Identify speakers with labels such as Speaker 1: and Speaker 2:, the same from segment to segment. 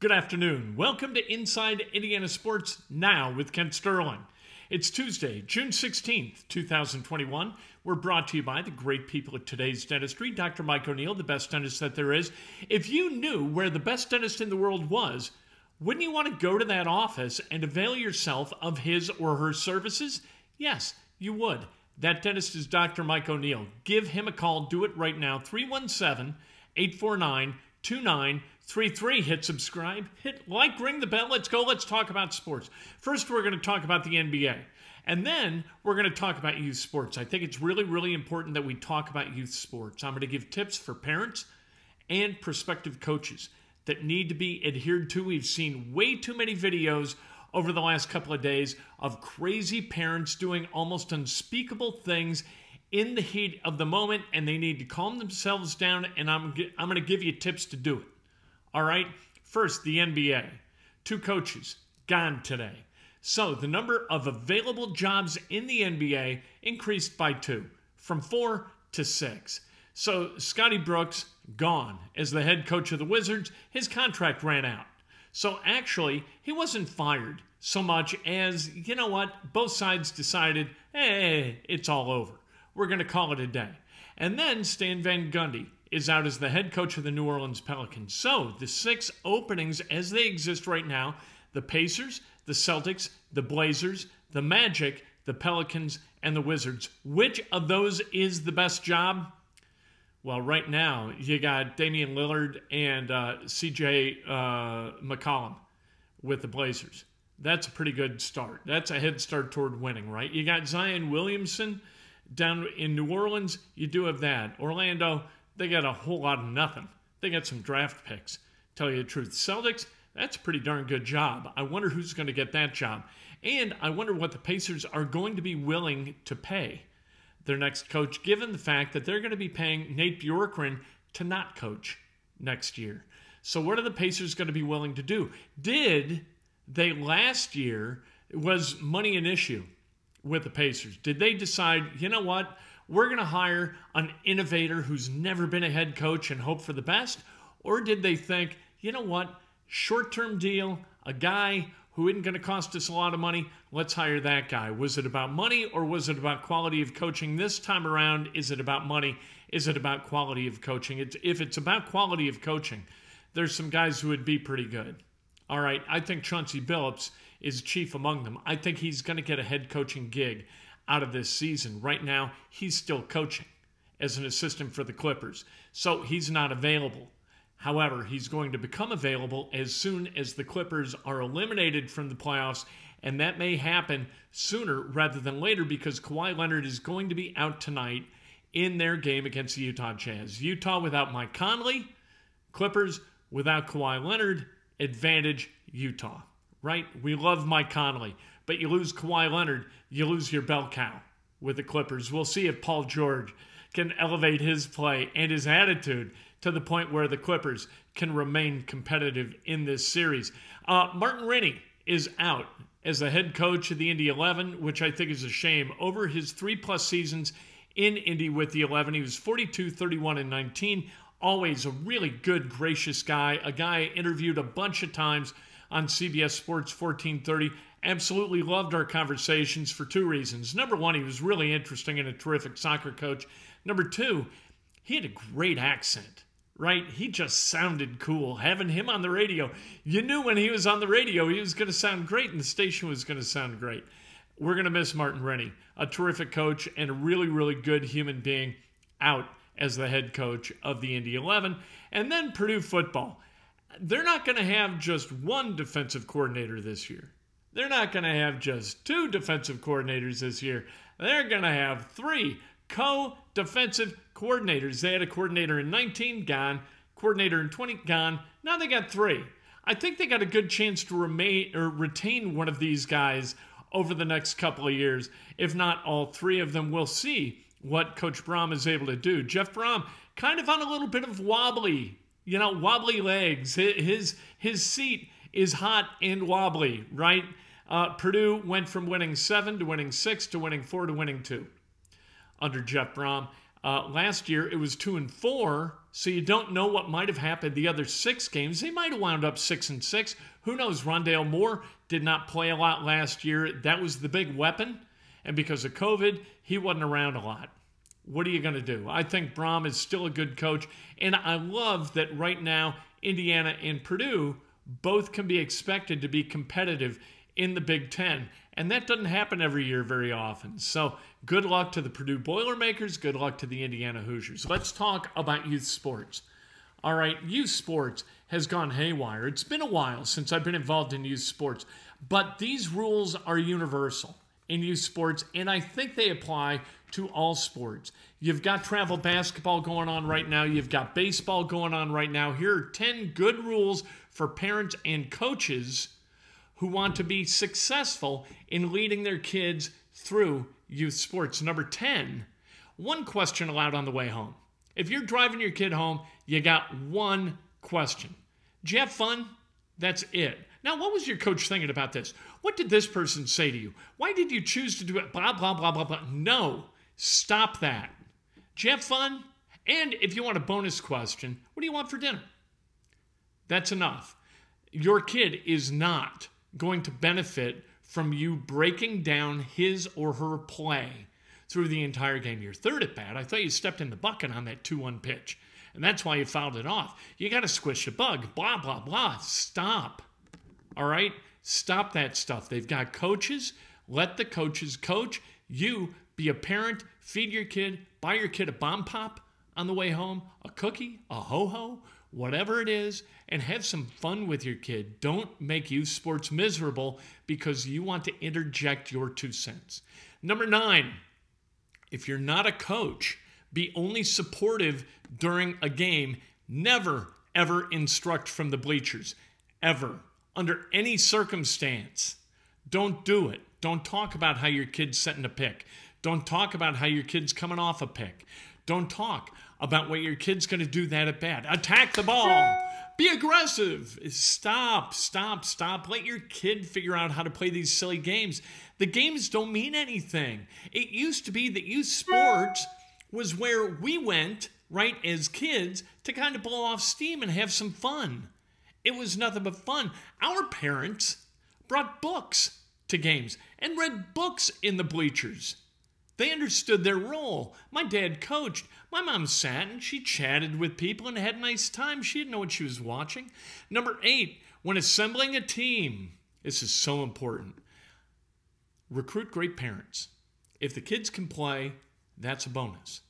Speaker 1: Good afternoon. Welcome to Inside Indiana Sports Now with Kent Sterling. It's Tuesday, June 16th, 2021. We're brought to you by the great people at today's dentistry, Dr. Mike O'Neill, the best dentist that there is. If you knew where the best dentist in the world was, wouldn't you want to go to that office and avail yourself of his or her services? Yes, you would. That dentist is Dr. Mike O'Neill. Give him a call. Do it right now. 317 849 2933. Hit subscribe, hit like, ring the bell. Let's go. Let's talk about sports. First, we're going to talk about the NBA. And then we're going to talk about youth sports. I think it's really, really important that we talk about youth sports. I'm going to give tips for parents and prospective coaches that need to be adhered to. We've seen way too many videos over the last couple of days of crazy parents doing almost unspeakable things in the heat of the moment and they need to calm themselves down and I'm I'm going to give you tips to do it. All right? First, the NBA. Two coaches gone today. So, the number of available jobs in the NBA increased by 2, from 4 to 6. So, Scotty Brooks gone as the head coach of the Wizards, his contract ran out. So, actually, he wasn't fired so much as, you know what, both sides decided, hey, it's all over we're going to call it a day. And then Stan Van Gundy is out as the head coach of the New Orleans Pelicans. So the six openings as they exist right now the Pacers, the Celtics, the Blazers, the Magic, the Pelicans, and the Wizards. Which of those is the best job? Well, right now, you got Damian Lillard and uh, CJ uh, McCollum with the Blazers. That's a pretty good start. That's a head start toward winning, right? You got Zion Williamson down in New Orleans, you do have that. Orlando, they got a whole lot of nothing. They got some draft picks. Tell you the truth, Celtics, that's a pretty darn good job. I wonder who's going to get that job. And I wonder what the Pacers are going to be willing to pay their next coach, given the fact that they're going to be paying Nate Bjorkren to not coach next year. So, what are the Pacers going to be willing to do? Did they last year? Was money an issue? with the Pacers? Did they decide, you know what, we're going to hire an innovator who's never been a head coach and hope for the best? Or did they think, you know what, short term deal, a guy who isn't going to cost us a lot of money, let's hire that guy? Was it about money or was it about quality of coaching? This time around, is it about money? Is it about quality of coaching? It's, if it's about quality of coaching, there's some guys who would be pretty good. All right, I think Chauncey Billups is chief among them. I think he's going to get a head coaching gig out of this season. Right now, he's still coaching as an assistant for the Clippers, so he's not available. However, he's going to become available as soon as the Clippers are eliminated from the playoffs, and that may happen sooner rather than later because Kawhi Leonard is going to be out tonight in their game against the Utah Jazz. Utah without Mike Conley, Clippers without Kawhi Leonard advantage Utah, right? We love Mike Conley, but you lose Kawhi Leonard, you lose your bell cow with the Clippers. We'll see if Paul George can elevate his play and his attitude to the point where the Clippers can remain competitive in this series. Uh, Martin Rennie is out as the head coach of the Indy 11, which I think is a shame. Over his three plus seasons in Indy with the 11, he was 42, 31, and 19 always a really good, gracious guy, a guy I interviewed a bunch of times on CBS Sports 1430. Absolutely loved our conversations for two reasons. Number one, he was really interesting and a terrific soccer coach. Number two, he had a great accent, right? He just sounded cool. Having him on the radio, you knew when he was on the radio, he was going to sound great and the station was going to sound great. We're going to miss Martin Rennie, a terrific coach and a really, really good human being out as the head coach of the Indy 11. And then Purdue football. They're not going to have just one defensive coordinator this year. They're not going to have just two defensive coordinators this year. They're going to have three co defensive coordinators. They had a coordinator in 19, gone, coordinator in 20, gone. Now they got three. I think they got a good chance to remain or retain one of these guys over the next couple of years, if not all three of them. We'll see what Coach Brom is able to do. Jeff Brom kind of on a little bit of wobbly, you know, wobbly legs. His his seat is hot and wobbly, right? Uh, Purdue went from winning seven to winning six to winning four to winning two under Jeff Brom. Uh, last year it was two and four, so you don't know what might have happened the other six games. They might have wound up six and six. Who knows? Rondale Moore did not play a lot last year. That was the big weapon and because of COVID, he wasn't around a lot. What are you going to do? I think Brom is still a good coach. And I love that right now, Indiana and Purdue both can be expected to be competitive in the Big Ten. And that doesn't happen every year very often. So good luck to the Purdue Boilermakers. Good luck to the Indiana Hoosiers. Let's talk about youth sports. All right, youth sports has gone haywire. It's been a while since I've been involved in youth sports, but these rules are universal in youth sports, and I think they apply to all sports. You've got travel basketball going on right now, you've got baseball going on right now. Here are 10 good rules for parents and coaches who want to be successful in leading their kids through youth sports. Number 10, one question allowed on the way home. If you're driving your kid home, you got one question. Did you have fun? That's it. Now, what was your coach thinking about this? What did this person say to you? Why did you choose to do it? Blah, blah, blah, blah, blah. No, stop that. Did you have fun? And if you want a bonus question, what do you want for dinner? That's enough. Your kid is not going to benefit from you breaking down his or her play through the entire game. Your third at bat, I thought you stepped in the bucket on that 2 1 pitch. And that's why you fouled it off. You got to squish a bug, blah, blah, blah. Stop. All right? Stop that stuff. They've got coaches. Let the coaches coach. You be a parent, feed your kid, buy your kid a bomb pop on the way home, a cookie, a ho ho, whatever it is, and have some fun with your kid. Don't make youth sports miserable because you want to interject your two cents. Number nine, if you're not a coach, be only supportive during a game. Never, ever instruct from the bleachers. Ever. Under any circumstance. Don't do it. Don't talk about how your kid's setting a pick. Don't talk about how your kid's coming off a pick. Don't talk about what your kid's going to do that at bat. Attack the ball. Be aggressive. Stop, stop, stop. Let your kid figure out how to play these silly games. The games don't mean anything. It used to be that youth sports was where we went, right, as kids to kind of blow off steam and have some fun. It was nothing but fun. Our parents brought books to games and read books in the bleachers. They understood their role. My dad coached. My mom sat and she chatted with people and had a nice time. She didn't know what she was watching. Number eight, when assembling a team, this is so important. Recruit great parents. If the kids can play, that's a bonus.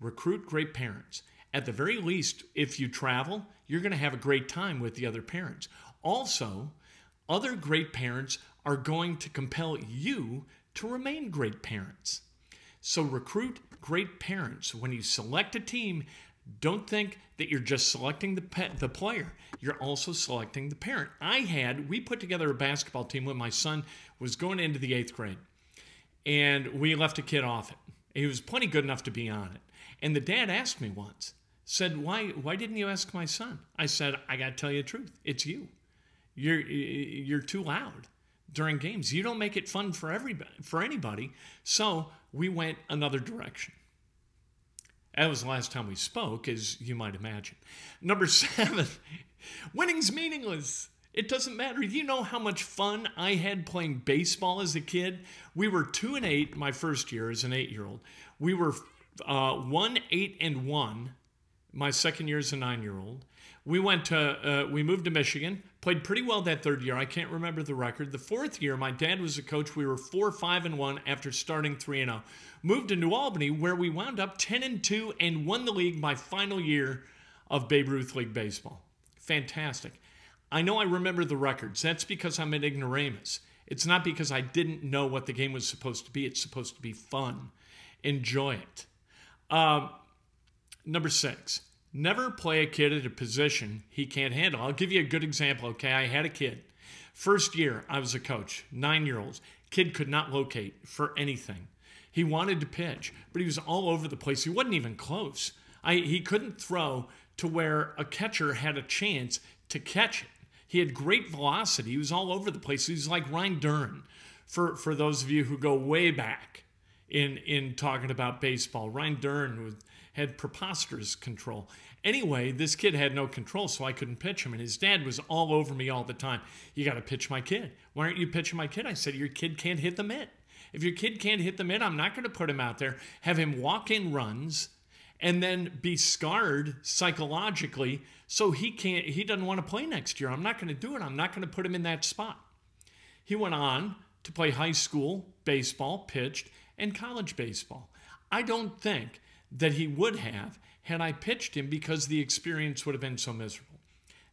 Speaker 1: Recruit great parents. At the very least, if you travel, you're going to have a great time with the other parents. Also, other great parents are going to compel you to remain great parents. So recruit great parents. When you select a team, don't think that you're just selecting the the player. You're also selecting the parent. I had we put together a basketball team when my son was going into the eighth grade, and we left a kid off it. He was plenty good enough to be on it. And the dad asked me once, said, "Why why didn't you ask my son?" I said, "I got to tell you the truth. It's you. You're you're too loud during games. You don't make it fun for everybody for anybody." So, we went another direction. That was the last time we spoke, as you might imagine. Number 7, winning's meaningless. It doesn't matter. You know how much fun I had playing baseball as a kid? We were two and eight my first year as an eight year old. We were uh, one, eight, and one my second year as a nine year old. We went to, uh, we moved to Michigan, played pretty well that third year. I can't remember the record. The fourth year, my dad was a coach. We were four, five, and one after starting three and zero. Oh. Moved to New Albany, where we wound up ten and two and won the league my final year of Babe Ruth League baseball. Fantastic. I know I remember the records. That's because I'm an ignoramus. It's not because I didn't know what the game was supposed to be. It's supposed to be fun. Enjoy it. Um, number six, never play a kid at a position he can't handle. I'll give you a good example, okay? I had a kid. First year, I was a coach, nine year olds. Kid could not locate for anything. He wanted to pitch, but he was all over the place. He wasn't even close. I, he couldn't throw to where a catcher had a chance to catch it. He had great velocity. He was all over the place. He was like Ryan Dern. For, for those of you who go way back in, in talking about baseball, Ryan Dern was, had preposterous control. Anyway, this kid had no control, so I couldn't pitch him. And his dad was all over me all the time. You got to pitch my kid. Why aren't you pitching my kid? I said, Your kid can't hit the mitt. If your kid can't hit the mitt, I'm not going to put him out there. Have him walk in runs and then be scarred psychologically so he can't he doesn't want to play next year i'm not going to do it i'm not going to put him in that spot he went on to play high school baseball pitched and college baseball i don't think that he would have had i pitched him because the experience would have been so miserable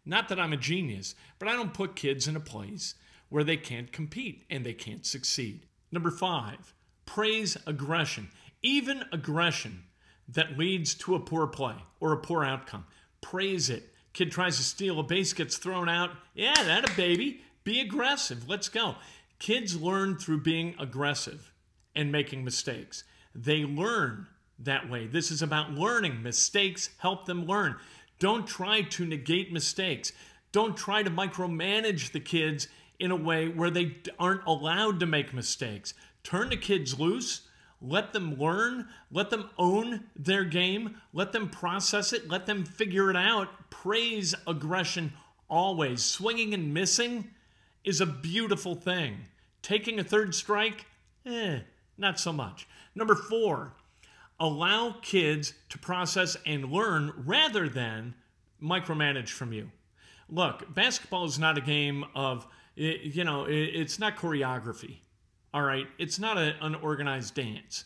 Speaker 1: not that i'm a genius but i don't put kids in a place where they can't compete and they can't succeed number five praise aggression even aggression that leads to a poor play or a poor outcome. Praise it. Kid tries to steal a base, gets thrown out. Yeah, that a baby. Be aggressive. Let's go. Kids learn through being aggressive and making mistakes. They learn that way. This is about learning. Mistakes help them learn. Don't try to negate mistakes. Don't try to micromanage the kids in a way where they aren't allowed to make mistakes. Turn the kids loose let them learn. Let them own their game. Let them process it. Let them figure it out. Praise aggression always. Swinging and missing is a beautiful thing. Taking a third strike, eh, not so much. Number four, allow kids to process and learn rather than micromanage from you. Look, basketball is not a game of, eh, you know, it's not choreography. All right, it's not an unorganized dance.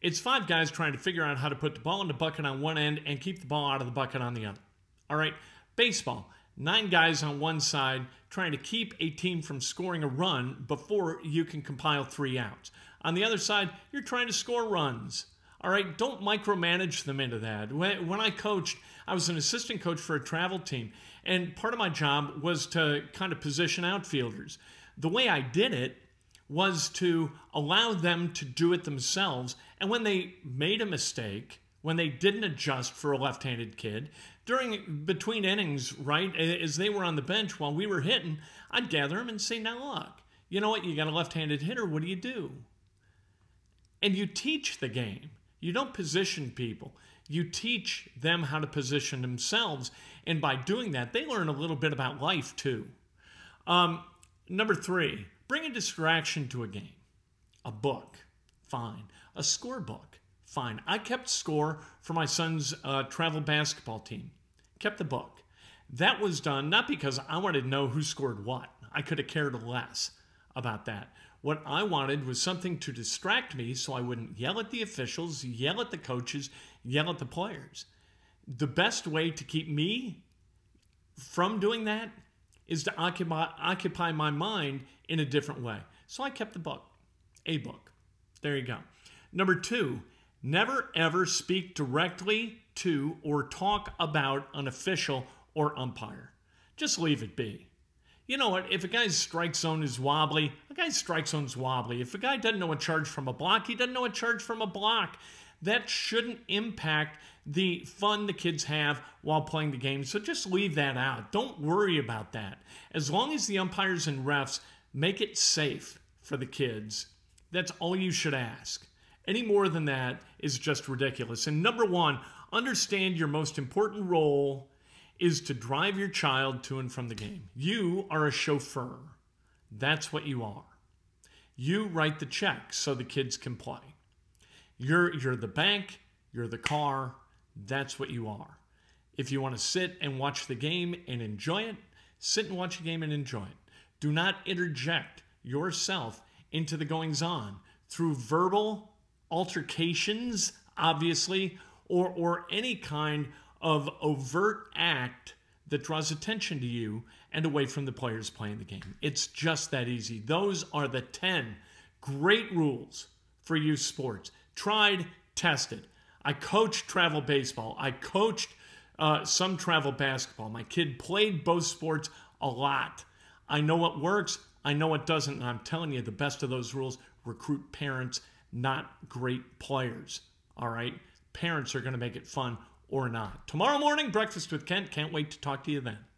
Speaker 1: It's five guys trying to figure out how to put the ball in the bucket on one end and keep the ball out of the bucket on the other. All right, baseball. Nine guys on one side trying to keep a team from scoring a run before you can compile three outs. On the other side, you're trying to score runs. All right, don't micromanage them into that. When, when I coached, I was an assistant coach for a travel team, and part of my job was to kind of position outfielders. The way I did it was to allow them to do it themselves. And when they made a mistake, when they didn't adjust for a left-handed kid during between innings, right as they were on the bench while we were hitting, I'd gather them and say, "Now look, you know what? You got a left-handed hitter. What do you do?" And you teach the game. You don't position people. You teach them how to position themselves, and by doing that, they learn a little bit about life too. Um, number three, Bring a distraction to a game. A book, fine. A scorebook, fine. I kept score for my son's uh, travel basketball team, kept the book. That was done not because I wanted to know who scored what. I could have cared less about that. What I wanted was something to distract me so I wouldn't yell at the officials, yell at the coaches, yell at the players. The best way to keep me from doing that is to occupy, occupy my mind in a different way. So I kept the book, a book. There you go. Number two, never ever speak directly to or talk about an official or umpire. Just leave it be. You know what? If a guy's strike zone is wobbly, a guy's strike zone's wobbly. If a guy doesn't know a charge from a block, he doesn't know a charge from a block that shouldn't impact the fun the kids have while playing the game. So just leave that out. Don't worry about that. As long as the umpires and refs make it safe for the kids, that's all you should ask. Any more than that is just ridiculous. And number one, understand your most important role is to drive your child to and from the game. You are a chauffeur. That's what you are. You write the check so the kids can play. You're you're the bank, you're the car, that's what you are. If you want to sit and watch the game and enjoy it, sit and watch the game and enjoy it. Do not interject yourself into the goings on through verbal altercations, obviously, or or any kind of overt act that draws attention to you and away from the players playing the game. It's just that easy. Those are the 10 great rules for youth sports tried, tested. I coached travel baseball. I coached uh, some travel basketball. My kid played both sports a lot. I know what works. I know what doesn't. And I'm telling you, the best of those rules recruit parents, not great players. All right? Parents are going to make it fun or not. Tomorrow morning, breakfast with Kent. Can't wait to talk to you then.